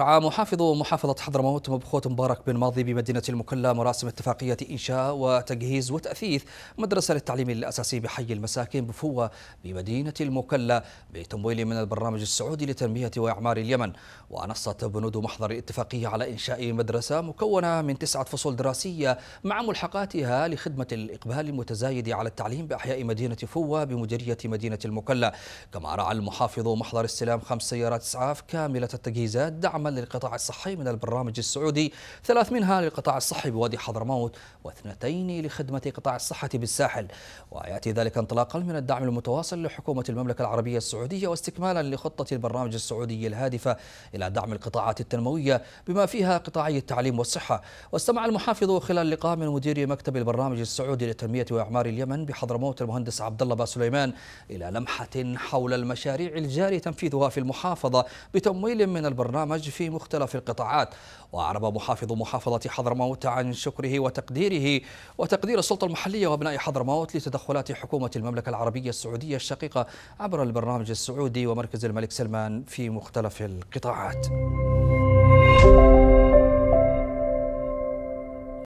رعى محافظ محافظة حضرموت مبخوت مبارك بن ماضي بمدينة المكلا مراسم اتفاقية إنشاء وتجهيز وتأثيث مدرسة للتعليم الأساسي بحي المساكن بفوة بمدينة المكلا بتمويل من البرنامج السعودي لتنمية وإعمار اليمن ونصت بنود محضر الاتفاقية على إنشاء مدرسة مكونة من تسعة فصول دراسية مع ملحقاتها لخدمة الإقبال المتزايد على التعليم بأحياء مدينة فوة بمديرية مدينة المكلا كما رعى المحافظ محضر السلام خمس سيارات إسعاف كاملة التجهيزات دعما للقطاع الصحي من البرنامج السعودي ثلاث منها للقطاع الصحي بوادي حضرموت واثنتين لخدمة قطاع الصحة بالساحل ويأتي ذلك انطلاقا من الدعم المتواصل لحكومة المملكة العربية السعودية واستكمالا لخطة البرنامج السعودي الهادفة إلى دعم القطاعات التنموية بما فيها قطاعي التعليم والصحة واستمع المحافظ خلال لقاء من مدير مكتب البرنامج السعودي للتنمية وإعمار اليمن بحضرموت المهندس عبد الله سليمان إلى لمحة حول المشاريع الجاري تنفيذها في المحافظة بتمويل من البرنامج في مختلف القطاعات وأعرب محافظ محافظة حضرموت عن شكره وتقديره وتقدير السلطة المحلية وأبناء حضرموت لتدخلات حكومة المملكة العربية السعودية الشقيقة عبر البرنامج السعودي ومركز الملك سلمان في مختلف القطاعات.